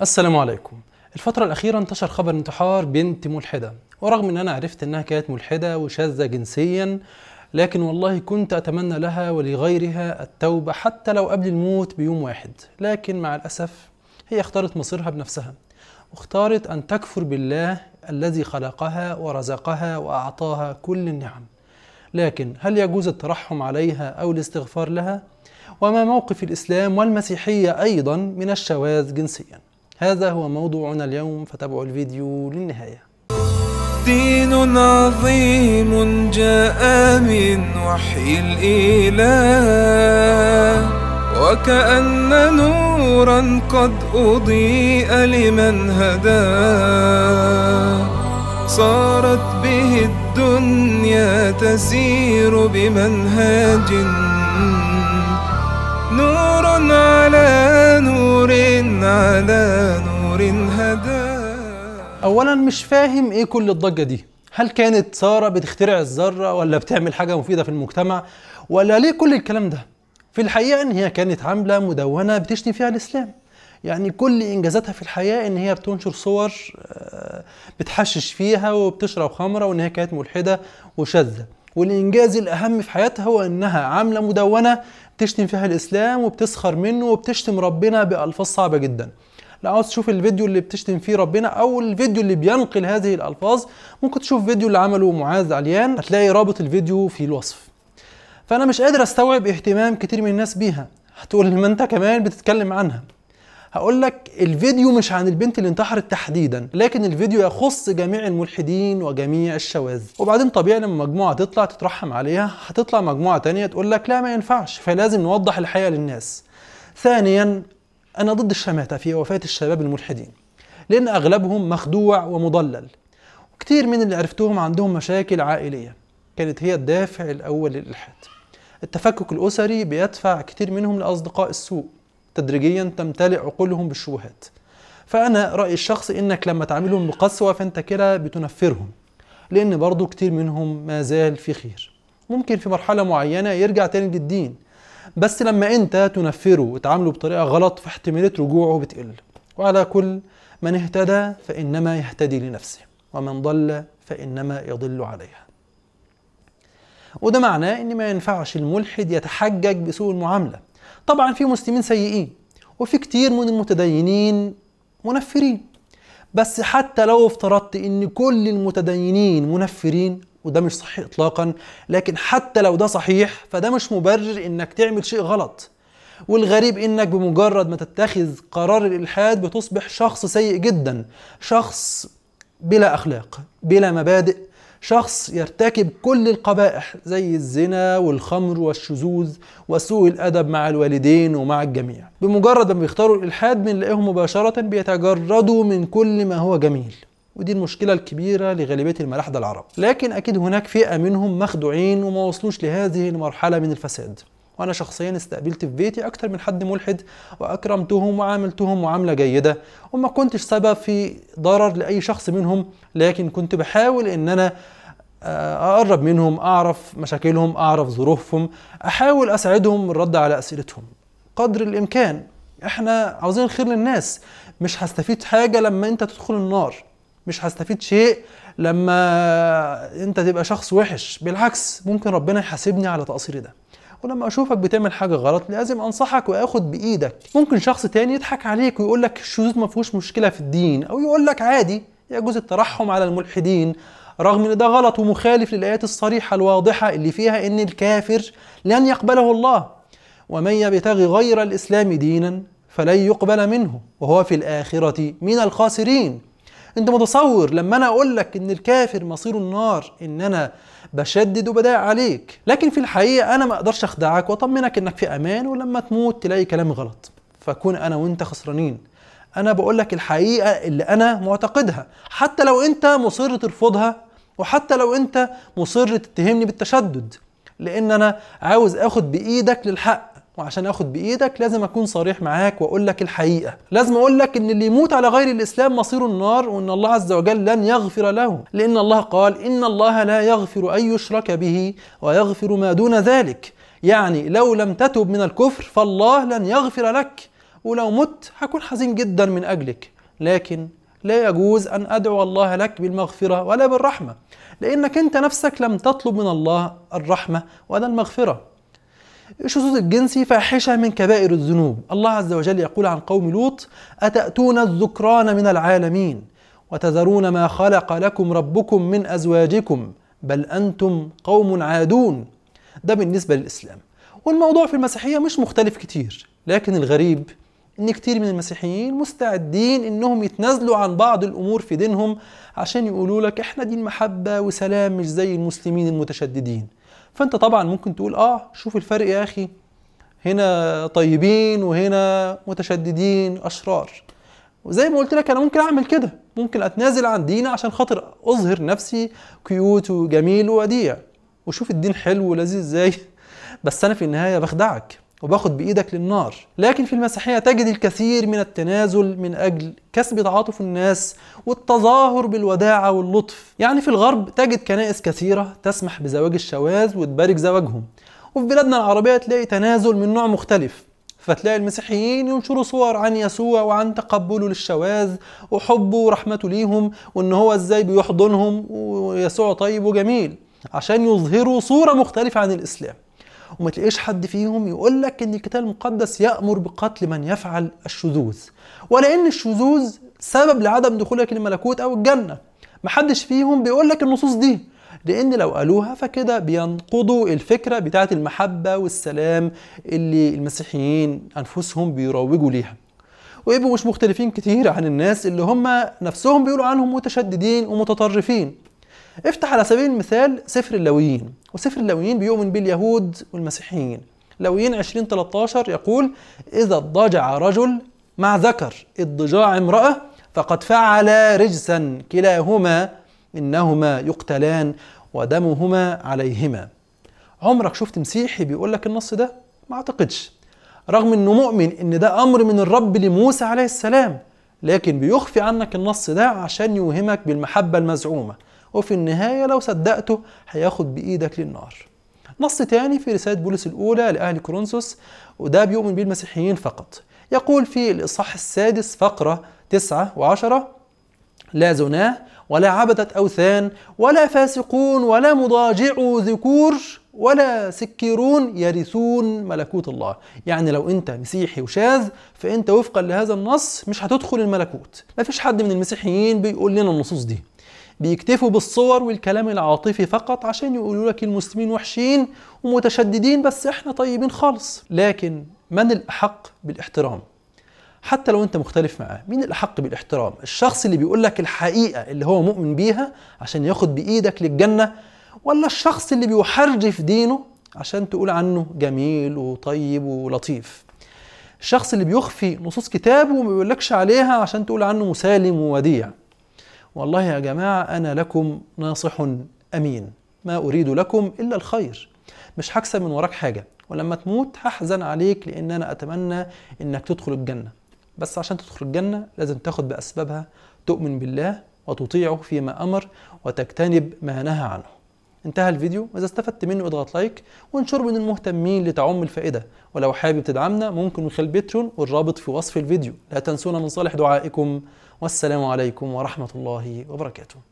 السلام عليكم الفترة الأخيرة انتشر خبر انتحار بنت ملحدة ورغم أن أنا عرفت أنها كانت ملحدة وشاذة جنسيا لكن والله كنت أتمنى لها ولغيرها التوبة حتى لو قبل الموت بيوم واحد لكن مع الأسف هي اختارت مصيرها بنفسها واختارت أن تكفر بالله الذي خلقها ورزقها وأعطاها كل النعم لكن هل يجوز الترحم عليها أو الاستغفار لها؟ وما موقف الإسلام والمسيحية أيضا من الشواذ جنسيا؟ هذا هو موضوعنا اليوم فتابعوا الفيديو للنهاية دين عظيم جاء من وحي الإله وكأن نورا قد أضيء لمن هداه صارت به الدنيا تسير بمنهاج نور على نور على نور هدى اولا مش فاهم ايه كل الضجه دي هل كانت ساره بتخترع الذره ولا بتعمل حاجه مفيده في المجتمع ولا ليه كل الكلام ده في الحقيقه ان هي كانت عامله مدونه بتشتم فيها الاسلام يعني كل انجازاتها في الحياه ان هي بتنشر صور آه، بتحشش فيها وبتشرب خمره وان هي كانت ملحده وشاذه والانجاز الاهم في حياتها هو انها عامله مدونه بتشتم فيها الاسلام وبتسخر منه وبتشتم ربنا بالفاظ صعبه جدا لو عاوز تشوف الفيديو اللي بتشتم فيه ربنا او الفيديو اللي بينقل هذه الالفاظ ممكن تشوف فيديو اللي عمله معاذ عليان هتلاقي رابط الفيديو في الوصف فانا مش قادر استوعب اهتمام كتير من الناس بيها هتقول ما انت كمان بتتكلم عنها هقول لك الفيديو مش عن البنت اللي انتحرت تحديدا لكن الفيديو يخص جميع الملحدين وجميع الشواذ وبعدين طبيعي لما مجموعه تطلع تترحم عليها هتطلع مجموعه تانية تقول لك لا ما ينفعش فلازم نوضح الحقيقه للناس ثانيا انا ضد الشماته في وفاه الشباب الملحدين لان اغلبهم مخدوع ومضلل وكتير من اللي عرفتهم عندهم مشاكل عائليه كانت هي الدافع الاول للالحاد التفكك الاسري بيدفع كتير منهم لاصدقاء السوء تدريجيا تمتلئ عقولهم بالشبهات فانا رايي الشخصي انك لما تعاملهم بقسوه فانت كده بتنفرهم لان برضو كتير منهم ما زال في خير ممكن في مرحله معينه يرجع تاني للدين بس لما انت تنفره وتعامله بطريقه غلط فاحتماليه رجوعه بتقل وعلى كل من اهتدى فانما يهتدي لنفسه ومن ضل فانما يضل عليها وده معناه ان ما ينفعش الملحد يتحجج بسوء المعامله طبعا في مسلمين سيئين وفي كتير من المتدينين منفرين بس حتى لو افترضت ان كل المتدينين منفرين وده مش صحيح اطلاقا لكن حتى لو ده صحيح فده مش مبرر انك تعمل شيء غلط والغريب انك بمجرد ما تتخذ قرار الالحاد بتصبح شخص سيء جدا شخص بلا اخلاق بلا مبادئ شخص يرتكب كل القبائح زي الزنا والخمر والشذوذ وسوء الادب مع الوالدين ومع الجميع بمجرد ما بيختاروا الالحاد بنلاقيهم مباشره بيتجردوا من كل ما هو جميل ودي المشكلة الكبيرة لغالبية الملاحدة العرب لكن أكيد هناك فئة منهم مخدوعين وما وصلوش لهذه المرحلة من الفساد وانا شخصيا استقبلت في بيتي اكتر من حد ملحد واكرمتهم وعاملتهم معامله جيده وما كنتش سبب في ضرر لاي شخص منهم لكن كنت بحاول ان انا آه، اقرب منهم اعرف مشاكلهم اعرف ظروفهم احاول اساعدهم الرد على اسئلتهم قدر الامكان احنا عاوزين الخير للناس مش هستفيد حاجه لما انت تدخل النار مش هستفيد شيء لما انت تبقى شخص وحش بالعكس ممكن ربنا يحاسبني على تقصيري ده ولما اشوفك بتعمل حاجه غلط لازم انصحك واخد بايدك ممكن شخص تاني يضحك عليك ويقول لك الشذوذ ما فيهوش مشكله في الدين او يقول لك عادي يجوز الترحم على الملحدين رغم ان ده غلط ومخالف للايات الصريحه الواضحه اللي فيها ان الكافر لن يقبله الله ومن يبتغي غير الاسلام دينا فلن يقبل منه وهو في الاخره من الخاسرين انت متصور لما انا اقول لك ان الكافر مصير النار ان انا بشدد وبضايق عليك لكن في الحقيقه انا ما اقدرش اخدعك واطمنك انك في امان ولما تموت تلاقي كلامي غلط فكون انا وانت خسرانين انا بقول لك الحقيقه اللي انا معتقدها حتى لو انت مصر ترفضها وحتى لو انت مصر تتهمني بالتشدد لان انا عاوز اخد بايدك للحق وعشان اخد بايدك لازم اكون صريح معاك واقول لك الحقيقه لازم اقول لك ان اللي يموت على غير الاسلام مصيره النار وان الله عز وجل لن يغفر له لان الله قال ان الله لا يغفر ان يشرك به ويغفر ما دون ذلك يعني لو لم تتب من الكفر فالله لن يغفر لك ولو مت هكون حزين جدا من اجلك لكن لا يجوز ان ادعو الله لك بالمغفره ولا بالرحمه لانك انت نفسك لم تطلب من الله الرحمه ولا المغفره الشذوذ الجنسي فاحشة من كبائر الذنوب الله عز وجل يقول عن قوم لوط أتأتون الذكران من العالمين وتذرون ما خلق لكم ربكم من أزواجكم بل أنتم قوم عادون ده بالنسبة للإسلام والموضوع في المسيحية مش مختلف كتير لكن الغريب إن كتير من المسيحيين مستعدين إنهم يتنازلوا عن بعض الأمور في دينهم عشان يقولوا لك إحنا دين محبة وسلام مش زي المسلمين المتشددين فانت طبعا ممكن تقول اه شوف الفرق يا اخي هنا طيبين وهنا متشددين اشرار وزي ما قلت لك انا ممكن اعمل كده ممكن اتنازل عن ديني عشان خاطر اظهر نفسي كيوت وجميل ووديع وشوف الدين حلو ولذيذ ازاي بس انا في النهايه بخدعك وباخد بإيدك للنار لكن في المسيحية تجد الكثير من التنازل من أجل كسب تعاطف الناس والتظاهر بالوداعة واللطف يعني في الغرب تجد كنائس كثيرة تسمح بزواج الشواذ وتبارك زواجهم وفي بلادنا العربية تلاقي تنازل من نوع مختلف فتلاقي المسيحيين ينشروا صور عن يسوع وعن تقبله للشواذ وحبه ورحمته ليهم وان هو ازاي بيحضنهم ويسوع طيب وجميل عشان يظهروا صورة مختلفة عن الإسلام وما تلاقيش حد فيهم يقول لك ان الكتاب المقدس يأمر بقتل من يفعل الشذوذ ولا ان الشذوذ سبب لعدم دخولك للملكوت او الجنه محدش فيهم بيقول لك النصوص دي لان لو قالوها فكده بينقضوا الفكره بتاعه المحبه والسلام اللي المسيحيين انفسهم بيروجوا ليها ويبقوا مش مختلفين كتير عن الناس اللي هم نفسهم بيقولوا عنهم متشددين ومتطرفين افتح على سبيل المثال سفر اللويين وسفر اللويين بيؤمن باليهود اليهود والمسيحيين لويين 20 13 يقول إذا اضطجع رجل مع ذكر اضجاع امرأة فقد فعل رجسا كلاهما إنهما يقتلان ودمهما عليهما عمرك شفت مسيحي بيقول لك النص ده؟ ما أعتقدش رغم إنه مؤمن إن ده أمر من الرب لموسى عليه السلام لكن بيخفي عنك النص ده عشان يوهمك بالمحبة المزعومة وفي النهاية لو صدقته هياخد بإيدك للنار نص تاني في رسالة بولس الأولى لأهل كورنثوس وده بيؤمن به المسيحيين فقط يقول في الإصحاح السادس فقرة تسعة وعشرة لا زناه ولا عبدة أوثان ولا فاسقون ولا مضاجعو ذكور ولا سكيرون يرثون ملكوت الله يعني لو انت مسيحي وشاذ فانت وفقا لهذا النص مش هتدخل الملكوت ما فيش حد من المسيحيين بيقول لنا النصوص دي بيكتفوا بالصور والكلام العاطفي فقط عشان يقولوا لك المسلمين وحشين ومتشددين بس احنا طيبين خالص لكن من الأحق بالاحترام حتى لو انت مختلف معاه مين الأحق بالاحترام الشخص اللي بيقول لك الحقيقة اللي هو مؤمن بيها عشان ياخد بإيدك للجنة ولا الشخص اللي بيحرج في دينه عشان تقول عنه جميل وطيب ولطيف الشخص اللي بيخفي نصوص كتابه وما بيقولكش عليها عشان تقول عنه مسالم ووديع والله يا جماعة أنا لكم ناصح أمين ما أريد لكم إلا الخير مش هكسب من وراك حاجة ولما تموت هحزن عليك لأن أنا أتمنى إنك تدخل الجنة بس عشان تدخل الجنة لازم تاخد بأسبابها تؤمن بالله وتطيعه فيما أمر وتجتنب ما نهى عنه انتهى الفيديو واذا استفدت منه اضغط لايك وانشره بين المهتمين لتعم الفائده ولو حابب تدعمنا ممكن من خلال بيترون والرابط في وصف الفيديو لا تنسونا من صالح دعائكم والسلام عليكم ورحمه الله وبركاته